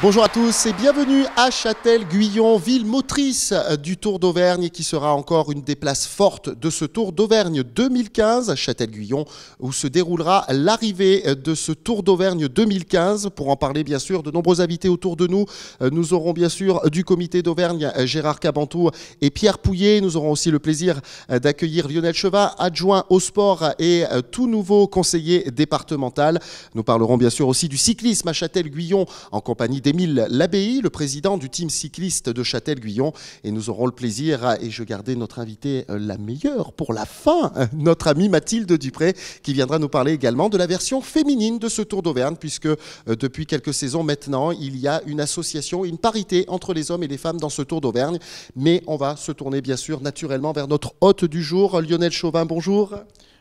Bonjour à tous et bienvenue à Châtel-Guyon, ville motrice euh, du Tour d'Auvergne qui sera encore une des places fortes de ce Tour d'Auvergne 2015, Châtel-Guyon, où se déroulera l'arrivée euh, de ce Tour d'Auvergne 2015. Pour en parler, bien sûr, de nombreux invités autour de nous. Euh, nous aurons bien sûr du comité d'Auvergne Gérard Cabantou et Pierre Pouillet. Nous aurons aussi le plaisir d'accueillir Lionel Cheva, adjoint au sport et tout nouveau conseiller départemental. Nous parlerons bien sûr aussi du cyclisme à Châtel-Guyon en compagnie des d'Émile Labbaye, le président du team cycliste de Châtel-Guyon. Et nous aurons le plaisir, et je gardais notre invité euh, la meilleure pour la fin, notre amie Mathilde Dupré, qui viendra nous parler également de la version féminine de ce Tour d'Auvergne, puisque euh, depuis quelques saisons maintenant, il y a une association, une parité entre les hommes et les femmes dans ce Tour d'Auvergne. Mais on va se tourner bien sûr naturellement vers notre hôte du jour, Lionel Chauvin. Bonjour.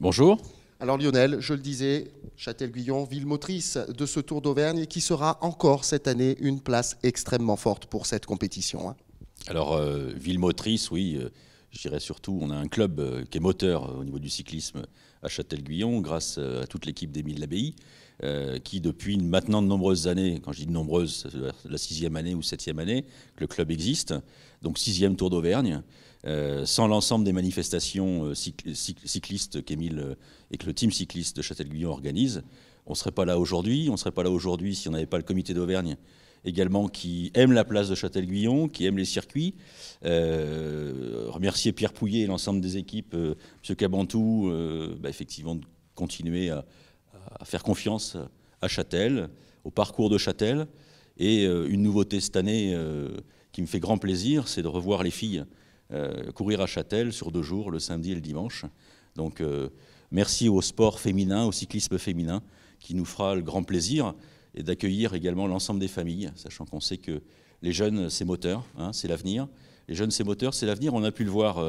Bonjour. Alors Lionel, je le disais, Châtel-Guyon, ville motrice de ce Tour d'Auvergne, qui sera encore cette année une place extrêmement forte pour cette compétition. Hein. Alors, euh, ville motrice, oui, euh, je dirais surtout, on a un club euh, qui est moteur au niveau du cyclisme à Châtel-Guyon, grâce à toute l'équipe d'Émile Labbaye. Euh, qui depuis maintenant de nombreuses années, quand je dis de nombreuses, la sixième année ou septième année, que le club existe, donc sixième Tour d'Auvergne, euh, sans l'ensemble des manifestations euh, cyclistes qu'Émile et que le team cycliste de Châtel-Guyon organise, on ne serait pas là aujourd'hui, on ne serait pas là aujourd'hui si on n'avait pas le comité d'Auvergne également qui aime la place de Châtel-Guyon, qui aime les circuits. remercier Pierre Pouillet et l'ensemble des équipes, M. Cabantou, bah, effectivement, de continuer à, à, faire confiance à Châtel, au parcours de Châtel. Et euh, une nouveauté cette année euh, qui me fait grand plaisir, c'est de revoir les filles euh, courir à Châtel sur deux jours, le samedi et le dimanche. Donc merci au sport féminin, au cyclisme féminin, qui nous fera le grand plaisir et d'accueillir également l'ensemble des familles, sachant qu'on sait que les jeunes, c'est moteur, hein, c'est l'avenir. Les jeunes, c'est moteur, c'est l'avenir. On a pu le voir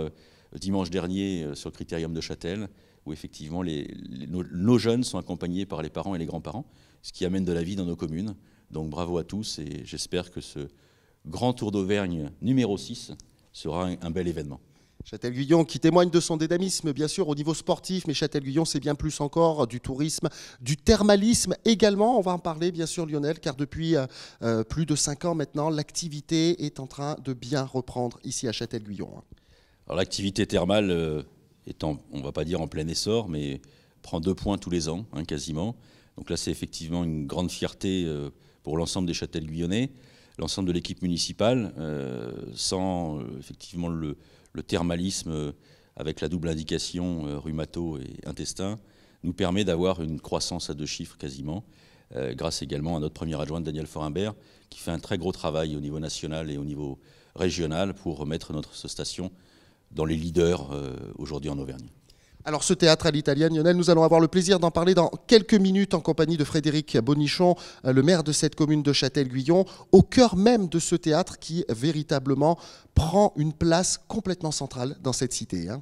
dimanche dernier sur le Critérium de Châtel où effectivement les, nos, jeunes sont accompagnés par les parents et les grands-parents, ce qui amène de la vie dans nos communes. Donc bravo à tous et j'espère que ce grand tour d'Auvergne numéro 6 sera un, bel événement. Châtel-Guyon qui témoigne de son dédamisme, bien sûr, au niveau sportif, mais Châtel-Guyon, c'est bien plus encore du tourisme, du thermalisme également. On va en parler, bien sûr, Lionel, car depuis euh, euh, plus de 5 ans maintenant, l'activité est en train de bien reprendre ici à Châtel-Guyon. Alors, l'activité thermale, euh, est on va pas dire en plein essor, mais prend deux points tous les ans, hein, quasiment. Donc là, c'est effectivement une grande fierté euh, pour l'ensemble des Châtels guyonnais, l'ensemble de l'équipe municipale, euh, sans euh, effectivement le, thermalisme avec la double indication rhumato et intestin, nous permet d'avoir une croissance à deux chiffres quasiment, grâce également à notre premier adjoint Daniel Forimbert, qui fait un très gros travail au niveau national et au niveau régional pour remettre notre station dans les leaders euh, aujourd'hui en Auvergne. Alors ce théâtre à l'italienne, Lionel, nous allons avoir le plaisir d'en parler dans quelques minutes en compagnie de Frédéric Bonichon, euh, le maire de cette commune de Châtel-Guyon, au cœur même de ce théâtre qui véritablement prend une place complètement centrale dans cette cité. Hein.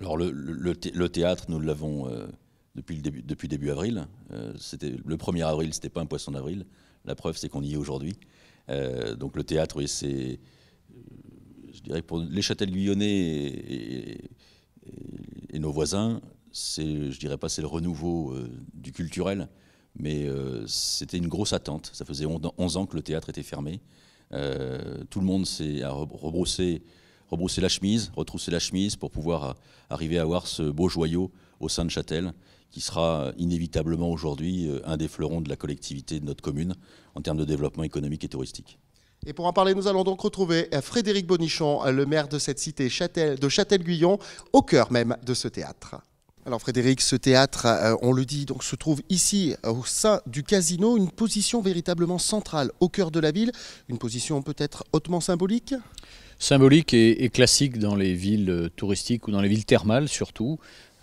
Alors le, théâtre, nous l'avons euh, depuis, début, avril. le 1er avril, c'était pas un poisson d'avril. La preuve, c'est qu'on y est aujourd'hui. donc le théâtre, oui, c'est je dirais pour les châtels guyonnais et, nos voisins, c'est, je dirais pas c'est le renouveau euh, du culturel, mais euh, c'était une grosse attente. Ça faisait 11 ans que le théâtre était fermé. Euh, tout le monde s'est rebroussé la chemise, retroussé la chemise pour pouvoir arriver à avoir ce beau joyau au sein de Châtel, qui sera inévitablement aujourd'hui un des fleurons de la collectivité de notre commune en termes de développement économique et touristique. Et pour en parler, nous allons donc retrouver euh, Frédéric Bonichon, euh, le maire de cette cité de Châtel-Guyon, au cœur même de ce théâtre. Alors Frédéric, ce théâtre, euh, on le dit, donc se trouve ici au sein du casino, une position véritablement centrale au cœur de la ville, une position peut-être hautement symbolique symbolique et, classique dans les villes touristiques ou dans les villes thermales surtout.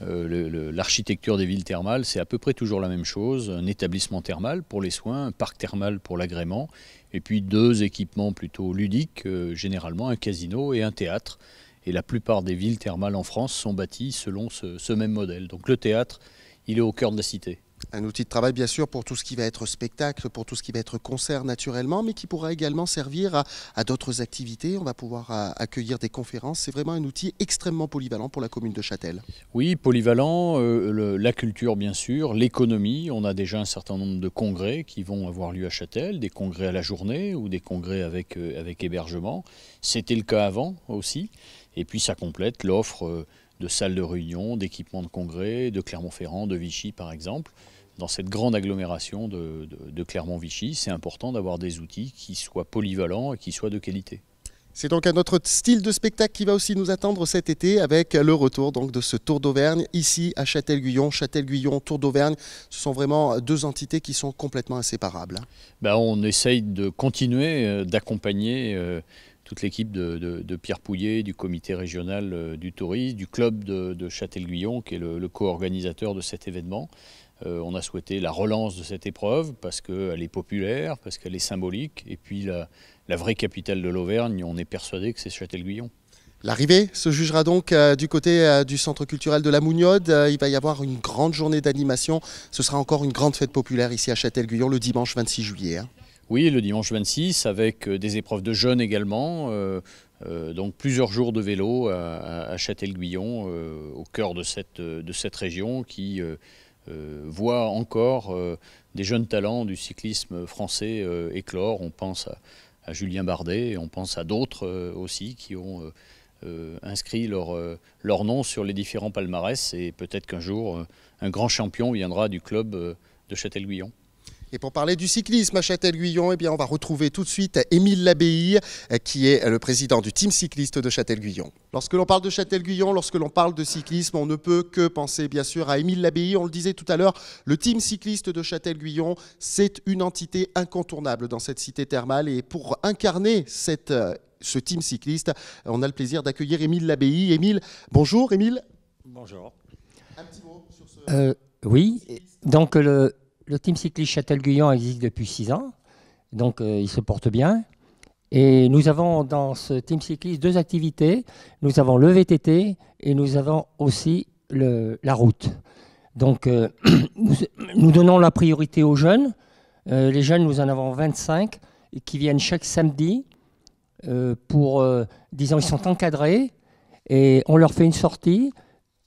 Euh, l'architecture des villes thermales, c'est à peu près toujours la même chose. Un établissement thermal pour les soins, un parc thermal pour l'agrément, et puis deux équipements plutôt ludiques, euh, généralement un casino et un théâtre. Et la plupart des villes thermales en France sont bâties selon ce même modèle. Donc le théâtre, il est au cœur de la cité. Un outil de travail, bien sûr, pour tout ce qui va être spectacle, pour tout ce qui va être concert, naturellement, mais qui pourra également servir à, d'autres activités. On va pouvoir euh, accueillir des conférences. C'est vraiment un outil extrêmement polyvalent pour la commune de Châtel. Oui, polyvalent, euh, la culture, bien sûr, l'économie. On a déjà un certain nombre de congrès qui vont avoir lieu à Châtel, des congrès à la journée ou des congrès avec, euh, avec hébergement. C'était le cas avant aussi. Et puis, ça complète l'offre de salles de réunion, d'équipements de congrès, de Clermont-Ferrand, de Vichy par exemple. Dans cette grande agglomération de, Clermont-Vichy, c'est important d'avoir des outils qui soient polyvalents et qui soient de qualité. C'est donc un autre style de spectacle qui va aussi nous attendre cet été avec le retour donc de ce Tour d'Auvergne ici à Châtel-Guyon. Châtel-Guyon, Tour d'Auvergne, ce sont vraiment deux entités qui sont complètement inséparables. Hein. Ben, on essaye de continuer euh, d'accompagner euh, toute l'équipe de, Pierre Pouillet, du comité régional euh, du tourisme, du club de, Châtel-Guyon, qui est le, co-organisateur de cet événement. Euh, on a souhaité la relance de cette épreuve parce qu'elle est populaire, parce qu'elle est symbolique, et puis la, vraie capitale de l'Auvergne, on est persuadé que c'est Châtel-Guyon. L'arrivée se jugera donc euh, du côté du centre culturel de la Mougnode. il va y avoir une grande journée d'animation. Ce sera encore une grande fête populaire ici à Châtel-Guyon le dimanche 26 juillet. Hein. Oui, le dimanche 26, avec euh, des épreuves de jeunes également. Euh, euh, donc plusieurs jours de vélo à, Châtel-Guyon, au cœur de cette, de cette région qui voit encore des jeunes talents du cyclisme français éclore. On pense à, Julien Bardet, on pense à d'autres aussi qui ont inscrit leur, leur, nom sur les différents palmarès. Et peut-être qu'un jour, un grand champion viendra du club de Châtel-Guyon. Et pour parler du cyclisme à Châtel-Guyon, eh bien, on va retrouver tout de suite Émile Labéille, euh, qui est le président du team cycliste de Châtel-Guyon. Lorsque l'on parle de Châtel-Guyon, lorsque l'on parle de cyclisme, on ne peut que penser bien sûr à Émile Labéille. On le disait tout à l'heure, le team cycliste de Châtel-Guyon, c'est une entité incontournable dans cette cité thermale. Et pour incarner cette, euh, ce team cycliste, on a le plaisir d'accueillir Émile Labéille. Émile, bonjour Émile. Bonjour. Un petit mot sur ce... oui, donc le, le team cycliste Châtel-Guyon existe depuis 6 ans, donc euh, il se porte bien. Et nous avons dans ce team cycliste deux activités. Nous avons le VTT et nous avons aussi la route. Donc euh, nous, donnons la priorité aux jeunes. Euh, les jeunes, nous en avons 25 qui viennent chaque samedi pour, disons, ils sont encadrés et on leur fait une sortie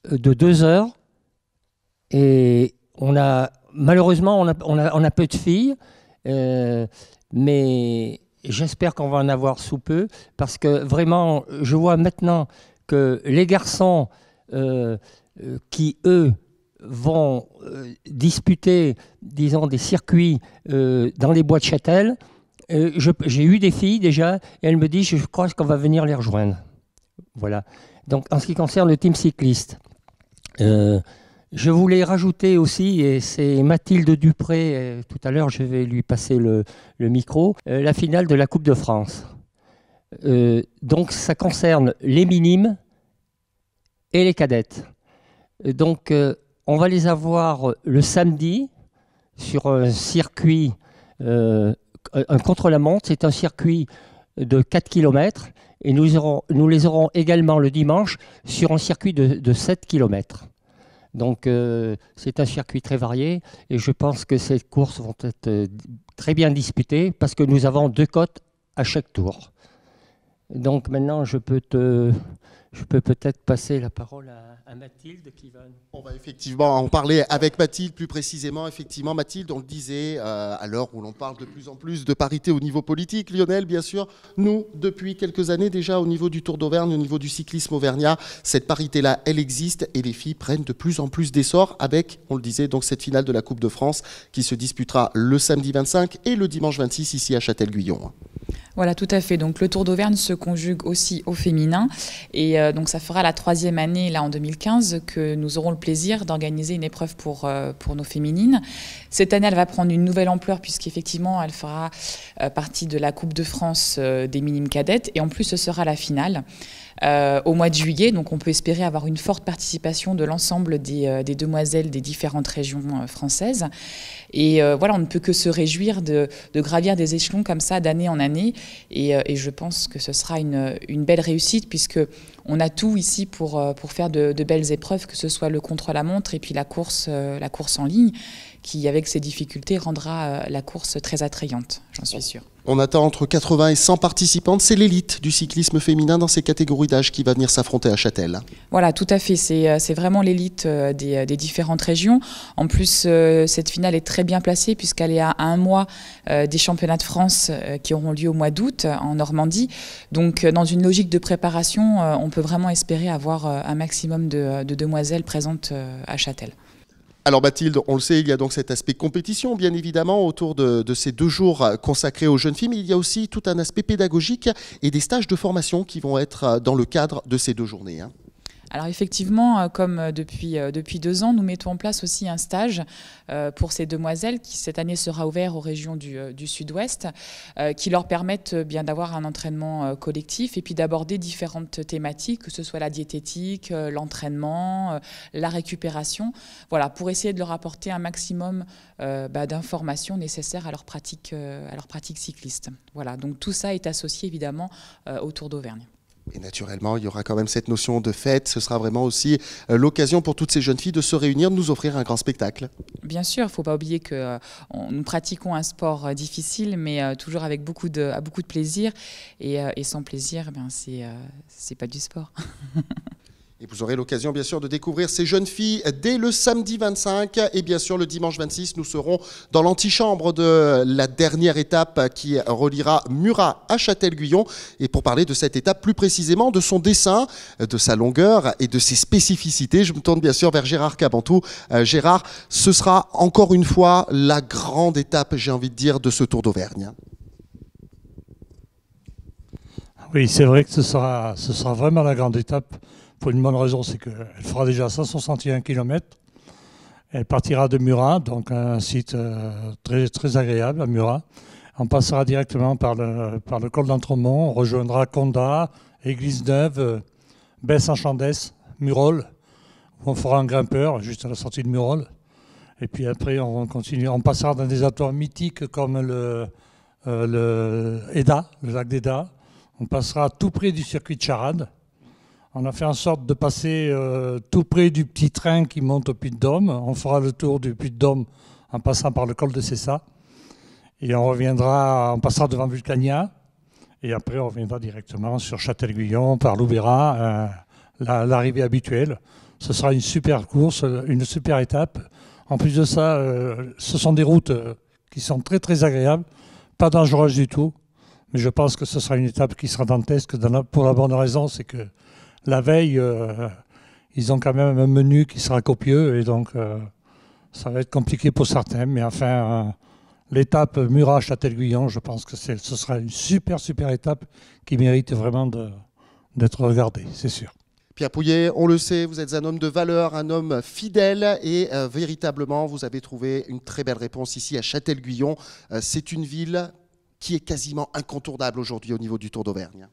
de deux heures et on a malheureusement, on a, peu de filles, euh, mais j'espère qu'on va en avoir sous peu, parce que vraiment, je vois maintenant que les garçons euh, euh, qui, eux, vont disputer, disons, des circuits dans les bois de Châtel, j'ai eu des filles déjà, et elles me disent, je crois qu'on va venir les rejoindre. Voilà. Donc, en ce qui concerne le team cycliste, je voulais rajouter aussi, et c'est Mathilde Dupré, euh, tout à l'heure je vais lui passer le, micro, euh, la finale de la Coupe de France. Euh, donc ça concerne les minimes et les cadettes. Donc on va les avoir le samedi sur un circuit, un contre-la-montre, c'est un circuit de 4 km, et nous, les aurons également le dimanche sur un circuit de, de 7 km. Donc euh, c'est un circuit très varié et je pense que ces courses vont être euh, très bien disputées parce que nous avons deux cotes à chaque tour. Donc maintenant, je peux je peux peut-être passer la parole à, Mathilde qui va. On va effectivement en parler avec Mathilde plus précisément. Effectivement, Mathilde, on le disait euh, à l'heure où l'on parle de plus en plus de parité au niveau politique. Lionel, bien sûr, nous depuis quelques années déjà au niveau du Tour d'Auvergne, au niveau du cyclisme auvergnat, cette parité-là, elle existe et les filles prennent de plus en plus d'essor avec, on le disait, donc cette finale de la Coupe de France qui se disputera le samedi 25 et le dimanche 26 ici à Châtel-Guyon. Voilà, tout à fait. Donc le Tour d'Auvergne se conjugue aussi au féminin. Et euh, donc ça fera la troisième année, là en 2015, que nous aurons le plaisir d'organiser une épreuve pour, euh, pour nos féminines. Cette année, elle va prendre une nouvelle ampleur puisqu'effectivement, elle fera euh, partie de la Coupe de France des minimes cadettes. Et en plus, ce sera la finale. Euh, au mois de juillet. Donc on peut espérer avoir une forte participation de l'ensemble des, euh, demoiselles des différentes régions euh, françaises. Et voilà, on ne peut que se réjouir de, gravir des échelons comme ça d'année en année. Et, je pense que ce sera une, belle réussite puisque on a tout ici pour, faire de, belles épreuves, que ce soit le contre-la-montre et puis la course, la course en ligne, qui avec ses difficultés rendra la course très attrayante, j'en suis sûre. On attend entre 80 et 100 participantes. C'est l'élite du cyclisme féminin dans ces catégories d'âge qui va venir s'affronter à Châtel. Voilà, tout à fait. C'est euh, vraiment l'élite euh, euh, des, différentes régions. En plus, cette finale est très bien placée puisqu'elle est à un mois des championnats de France qui auront lieu au mois d'août en Normandie. Donc, dans une logique de préparation, on peut vraiment espérer avoir un maximum de demoiselles présentes à Châtel. Alors Mathilde, on le sait, il y a donc cet aspect compétition, bien évidemment, autour de, ces deux jours consacrés aux jeunes filles, mais il y a aussi tout un aspect pédagogique et des stages de formation qui vont être euh, dans le cadre de ces deux journées. Hein. Alors effectivement, euh, comme euh, depuis, euh, depuis deux ans, nous mettons en place aussi un stage pour ces demoiselles qui cette année sera ouvert aux régions du, sud-ouest, qui leur permettent bien d'avoir un entraînement collectif et puis d'aborder différentes thématiques, que ce soit la diététique, l'entraînement, la récupération, voilà, pour essayer de leur apporter un maximum bah, d'informations nécessaires à leur pratique, à leur pratique cycliste. Voilà, donc tout ça est associé évidemment autour d'Auvergne. Et naturellement, il y aura quand même cette notion de fête. Ce sera vraiment aussi euh, l'occasion pour toutes ces jeunes filles de se réunir, de nous offrir un grand spectacle. Bien sûr, il ne faut pas oublier que euh, nous pratiquons un sport euh, difficile, mais toujours avec beaucoup de, à beaucoup de plaisir. Et, sans plaisir, eh ce n'est pas du sport. Et vous aurez l'occasion bien sûr de découvrir ces jeunes filles dès le samedi 25 et bien sûr le dimanche 26 nous serons dans l'antichambre de la dernière étape qui reliera Murat à Châtel-Guyon et pour parler de cette étape plus précisément de son dessin, de sa longueur et de ses spécificités, je me tourne bien sûr vers Gérard Cabantou. Euh, Gérard, ce sera encore une fois la grande étape j'ai envie de dire de ce Tour d'Auvergne. Oui, c'est vrai que ce sera, sera vraiment la grande étape pour une bonne raison, c'est qu'elle fera déjà 161 km. Elle partira de Murat, donc un site euh, très, très agréable à Murat. On passera directement par le, par le col d'Entremont, on rejoindra Condat, Église Neuve, euh, Besse-en-Chandès, Murol, où on fera un grimpeur juste à la sortie de Murol. Et puis après, on continue. On passera dans des atoires mythiques comme le, euh, le Eda, le lac d'Eda, on passera tout près du circuit de Charade. On a fait en sorte de passer euh, tout près du petit train qui monte au Puy-de-Dôme. On fera le tour du Puy-de-Dôme en passant par le col de Cessa. Et on reviendra, en passera devant Vulcania. Et après, on reviendra directement sur Châtel-Guyon, par Loubéra, euh, l'arrivée habituelle. Ce sera une super course, une super étape. En plus de ça, euh, ce sont des routes qui sont très très agréables, pas dangereuses du tout. Mais je pense que ce sera une étape qui sera dantesque dans pour la bonne raison, c'est que la veille, euh, ils ont quand même un menu qui sera copieux et donc euh, ça va être compliqué pour certains. Mais enfin, euh, l'étape Murat-Châtel-Guyon, je pense que ce sera une super, super étape qui mérite vraiment d'être regardée, c'est sûr. Pierre Pouillet, on le sait, vous êtes un homme de valeur, un homme fidèle et véritablement, vous avez trouvé une très belle réponse ici à Châtel-Guyon. c'est une ville qui est quasiment incontournable aujourd'hui au niveau du Tour d'Auvergne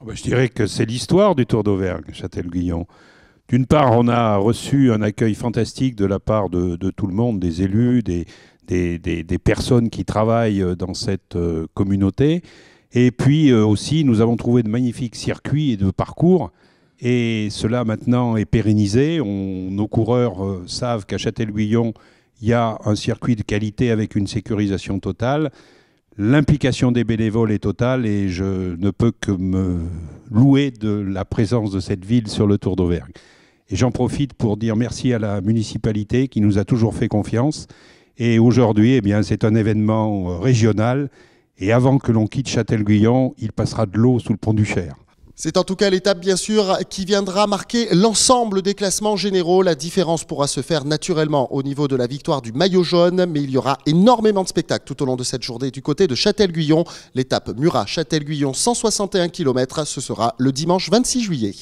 ah bah, Je dirais que c'est l'histoire du Tour d'Auvergne, châtel guillon D'une part, on a reçu un accueil fantastique de la part de, tout le monde, des élus, des, des, personnes qui travaillent dans cette euh, communauté. Et puis euh, aussi, nous avons trouvé de magnifiques circuits et de parcours. Et cela maintenant est pérennisé. nos coureurs euh, savent qu'à châtel guillon il y a un circuit de qualité avec une sécurisation totale. L'implication des bénévoles est totale et je ne peux que me louer de la présence de cette ville sur le Tour d'Auvergne. Et j'en profite pour dire merci à la municipalité qui nous a toujours fait confiance. Et aujourd'hui, eh bien, c'est un événement régional. Et avant que l'on quitte Châtel-Guyon, il passera de l'eau sous le pont du Cher. C'est en tout cas l'étape, bien sûr, qui viendra marquer l'ensemble des classements généraux. La différence pourra se faire naturellement au niveau de la victoire du maillot jaune, mais il y aura énormément de spectacles tout au long de cette journée du côté de Châtel-Guyon. L'étape Murat-Châtel-Guyon, 161 km, ce sera le dimanche 26 juillet.